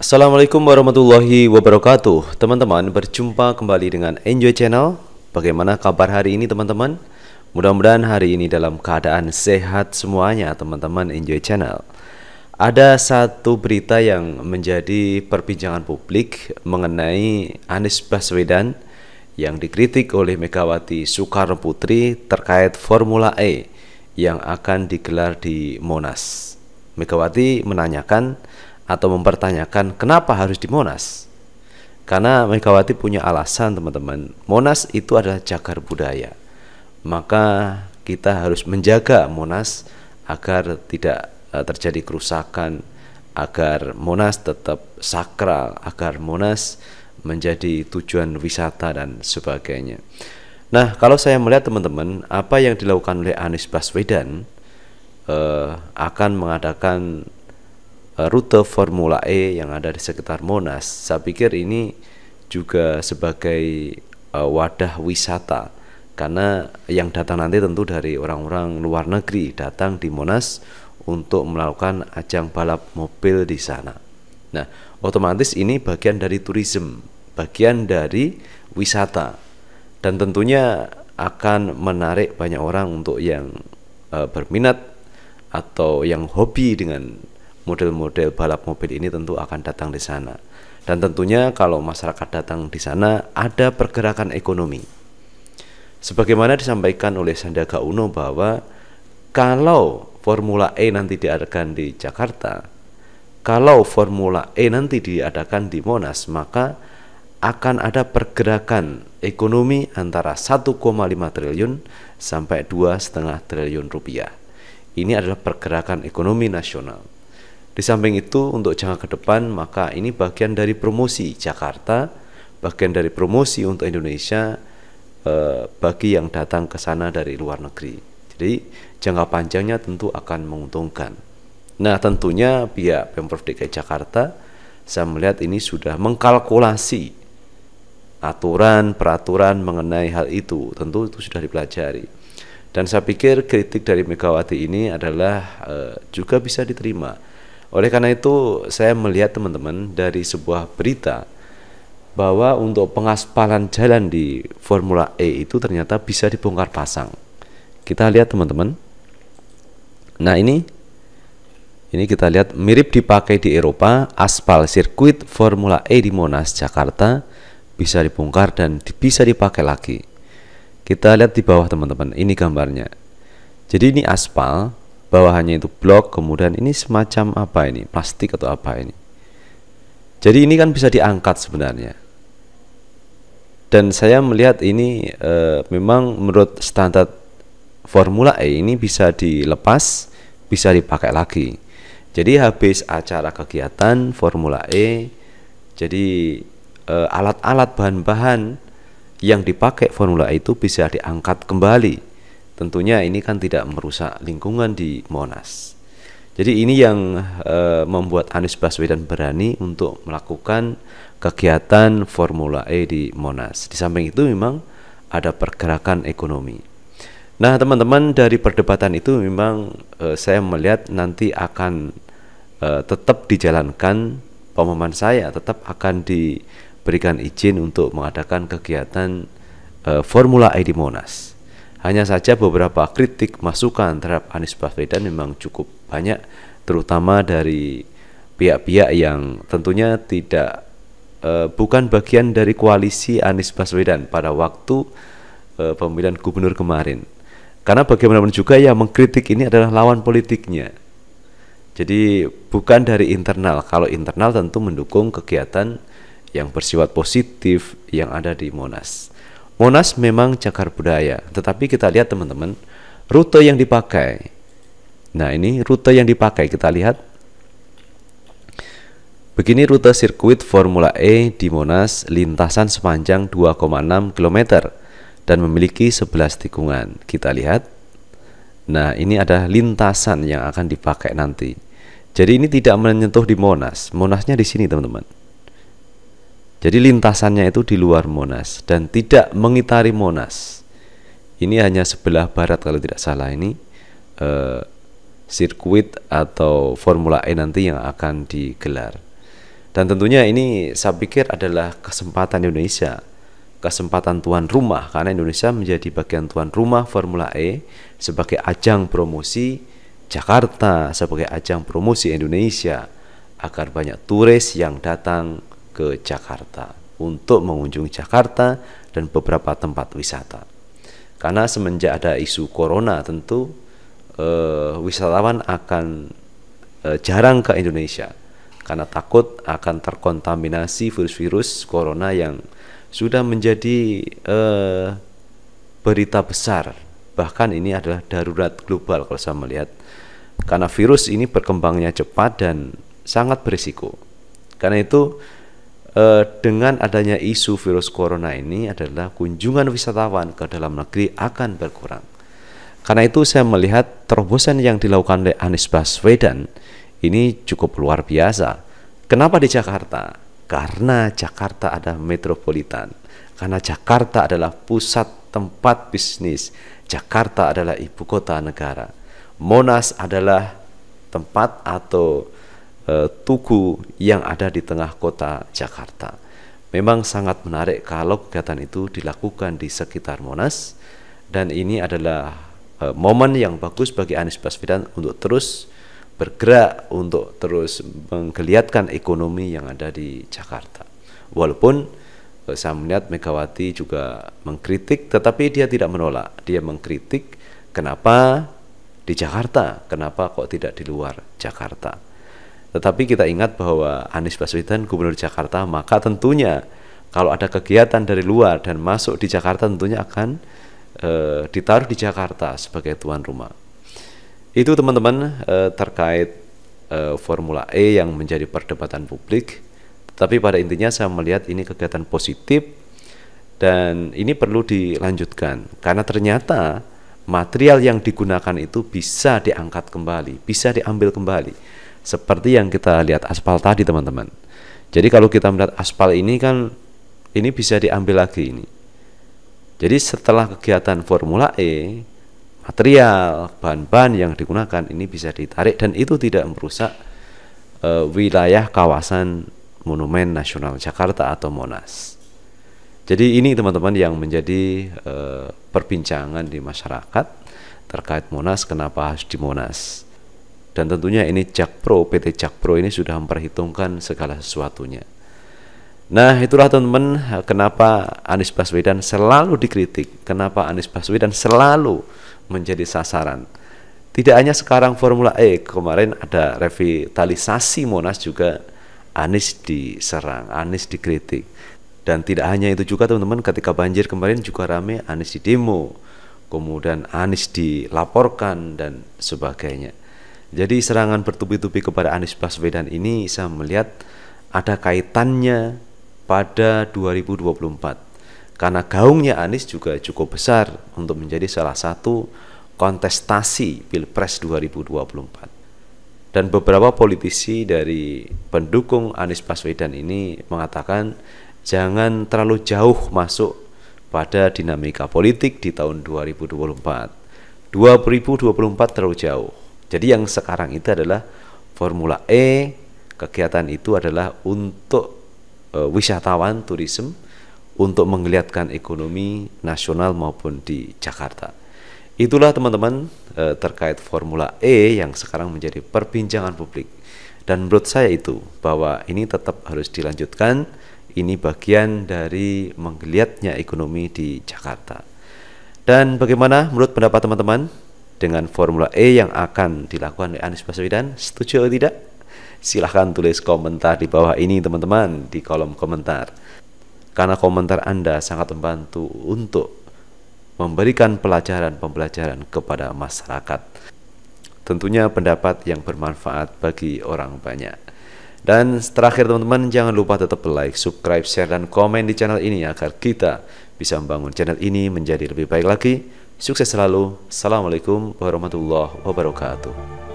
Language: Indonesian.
Assalamualaikum warahmatullahi wabarakatuh Teman-teman berjumpa kembali dengan Enjoy Channel Bagaimana kabar hari ini teman-teman? Mudah-mudahan hari ini dalam keadaan sehat semuanya teman-teman Enjoy Channel Ada satu berita yang menjadi perbincangan publik mengenai Anies Baswedan yang dikritik oleh Megawati Soekarno Putri terkait Formula E yang akan digelar di Monas. Megawati menanyakan atau mempertanyakan kenapa harus di Monas. Karena Megawati punya alasan teman-teman. Monas itu adalah cagar budaya. Maka kita harus menjaga Monas agar tidak eh, terjadi kerusakan, agar Monas tetap sakral, agar Monas menjadi tujuan wisata dan sebagainya. Nah, kalau saya melihat teman-teman, apa yang dilakukan oleh Anies Baswedan eh, akan mengadakan eh, rute Formula E yang ada di sekitar Monas. Saya pikir ini juga sebagai eh, wadah wisata karena yang datang nanti tentu dari orang-orang luar negeri datang di Monas untuk melakukan ajang balap mobil di sana. Nah, otomatis ini bagian dari turism, bagian dari wisata. Dan tentunya akan menarik banyak orang untuk yang uh, berminat atau yang hobi dengan model-model balap mobil ini tentu akan datang di sana. Dan tentunya kalau masyarakat datang di sana ada pergerakan ekonomi. Sebagaimana disampaikan oleh Sandiaga Uno bahwa kalau Formula E nanti diadakan di Jakarta, kalau Formula E nanti diadakan di Monas, maka akan ada pergerakan ekonomi antara 1,5 triliun sampai 2,5 triliun rupiah. Ini adalah pergerakan ekonomi nasional. Di samping itu, untuk jangka ke depan, maka ini bagian dari promosi Jakarta, bagian dari promosi untuk Indonesia eh, bagi yang datang ke sana dari luar negeri. Jadi, jangka panjangnya tentu akan menguntungkan. Nah tentunya pihak Pemprov DKI Jakarta saya melihat ini sudah mengkalkulasi aturan peraturan mengenai hal itu tentu itu sudah dipelajari dan saya pikir kritik dari Megawati ini adalah e, juga bisa diterima oleh karena itu saya melihat teman-teman dari sebuah berita bahwa untuk pengaspalan jalan di Formula E itu ternyata bisa dibongkar pasang kita lihat teman-teman nah ini ini kita lihat mirip dipakai di Eropa, aspal sirkuit Formula E di Monas, Jakarta bisa dibongkar dan bisa dipakai lagi. Kita lihat di bawah teman-teman, ini gambarnya. Jadi ini aspal, bawahannya itu blok, kemudian ini semacam apa ini, plastik atau apa ini. Jadi ini kan bisa diangkat sebenarnya. Dan saya melihat ini e, memang menurut standar Formula E ini bisa dilepas, bisa dipakai lagi. Jadi habis acara kegiatan Formula E, jadi eh, alat-alat bahan-bahan yang dipakai Formula E itu bisa diangkat kembali. Tentunya ini kan tidak merusak lingkungan di Monas. Jadi ini yang e, membuat Anies Baswedan berani untuk melakukan kegiatan Formula E di Monas. Di samping itu memang ada pergerakan ekonomi. Nah, teman-teman dari perdebatan itu memang eh, saya melihat nanti akan eh, tetap dijalankan pemahaman saya, tetap akan diberikan izin untuk mengadakan kegiatan eh, Formula e id Monas. Hanya saja beberapa kritik masukan terhadap Anies Baswedan memang cukup banyak, terutama dari pihak-pihak yang tentunya tidak bukan bagian dari koalisi Anies Baswedan pada waktu pemilihan gubernur kemarin karena bagaimanapun juga yang mengkritik ini adalah lawan politiknya. Jadi bukan dari internal. Kalau internal tentu mendukung kegiatan yang bersifat positif yang ada di Monas. Monas memang cakar budaya, tetapi kita lihat teman-teman, rute yang dipakai. Nah, ini rute yang dipakai kita lihat. Begini rute sirkuit Formula E di Monas, lintasan sepanjang 2,6 km dan memiliki 11 tikungan. Kita lihat. Nah, ini ada lintasan yang akan dipakai nanti. Jadi ini tidak menyentuh di Monas. Monasnya di sini, teman-teman. Jadi lintasannya itu di luar Monas dan tidak mengitari Monas. Ini hanya sebelah barat kalau tidak salah ini eh, sirkuit atau Formula E nanti yang akan digelar. Dan tentunya ini saya pikir adalah kesempatan Indonesia kesempatan tuan rumah karena Indonesia menjadi bagian tuan rumah Formula E sebagai ajang promosi Jakarta sebagai ajang promosi Indonesia agar banyak turis yang datang ke Jakarta untuk mengunjungi Jakarta dan beberapa tempat wisata. Karena semenjak ada isu corona tentu eh, wisatawan akan eh, jarang ke Indonesia karena takut akan terkontaminasi virus-virus corona yang sudah menjadi eh, berita besar. Bahkan ini adalah darurat global kalau saya melihat. Karena virus ini berkembangnya cepat dan sangat berisiko. Karena itu eh, dengan adanya isu virus corona ini adalah kunjungan wisatawan ke dalam negeri akan berkurang. Karena itu saya melihat terobosan yang dilakukan oleh Anies Baswedan ini cukup luar biasa. Kenapa di Jakarta? Karena Jakarta ada metropolitan, karena Jakarta adalah pusat tempat bisnis, Jakarta adalah ibu kota negara. Monas adalah tempat atau uh, tugu yang ada di tengah kota Jakarta. Memang sangat menarik kalau kegiatan itu dilakukan di sekitar Monas dan ini adalah uh, momen yang bagus bagi Anies Baswedan untuk terus bergerak untuk terus menggeliatkan ekonomi yang ada di Jakarta. Walaupun eh, saya melihat Megawati juga mengkritik, tetapi dia tidak menolak. Dia mengkritik kenapa di Jakarta, kenapa kok tidak di luar Jakarta. Tetapi kita ingat bahwa Anies Baswedan gubernur Jakarta, maka tentunya kalau ada kegiatan dari luar dan masuk di Jakarta tentunya akan e, ditaruh di Jakarta sebagai tuan rumah. Itu teman-teman eh, terkait eh, Formula E yang menjadi perdebatan publik. Tapi pada intinya saya melihat ini kegiatan positif dan ini perlu dilanjutkan karena ternyata material yang digunakan itu bisa diangkat kembali, bisa diambil kembali. Seperti yang kita lihat aspal tadi teman-teman. Jadi kalau kita melihat aspal ini kan ini bisa diambil lagi ini. Jadi setelah kegiatan Formula E, material, bahan-bahan yang digunakan ini bisa ditarik dan itu tidak merusak uh, wilayah kawasan Monumen Nasional Jakarta atau Monas. Jadi ini teman-teman yang menjadi uh, perbincangan di masyarakat terkait Monas kenapa harus di Monas. Dan tentunya ini Jakpro, PT Jakpro ini sudah memperhitungkan segala sesuatunya. Nah itulah teman-teman kenapa Anies Baswedan selalu dikritik, kenapa Anies Baswedan selalu menjadi sasaran. Tidak hanya sekarang Formula E, kemarin ada revitalisasi Monas juga Anies diserang, Anies dikritik. Dan tidak hanya itu juga teman-teman, ketika banjir kemarin juga rame Anies di demo, kemudian Anies dilaporkan dan sebagainya. Jadi serangan bertubi-tubi kepada Anies Baswedan ini saya melihat ada kaitannya pada 2024 karena gaungnya Anies juga cukup besar untuk menjadi salah satu kontestasi Pilpres 2024. Dan beberapa politisi dari pendukung Anies Baswedan ini mengatakan jangan terlalu jauh masuk pada dinamika politik di tahun 2024. 2024 terlalu jauh. Jadi yang sekarang itu adalah Formula E, kegiatan itu adalah untuk e, wisatawan, turisme untuk menggeliatkan ekonomi nasional maupun di Jakarta. Itulah teman-teman e, terkait Formula E yang sekarang menjadi perbincangan publik. Dan menurut saya itu bahwa ini tetap harus dilanjutkan. Ini bagian dari menggeliatnya ekonomi di Jakarta. Dan bagaimana menurut pendapat teman-teman dengan Formula E yang akan dilakukan oleh Anies Baswedan? Setuju atau tidak? Silahkan tulis komentar di bawah ini teman-teman di kolom komentar karena komentar Anda sangat membantu untuk memberikan pelajaran-pembelajaran kepada masyarakat. Tentunya pendapat yang bermanfaat bagi orang banyak. Dan terakhir teman-teman jangan lupa tetap like, subscribe, share, dan komen di channel ini agar kita bisa membangun channel ini menjadi lebih baik lagi. Sukses selalu. Assalamualaikum warahmatullahi wabarakatuh.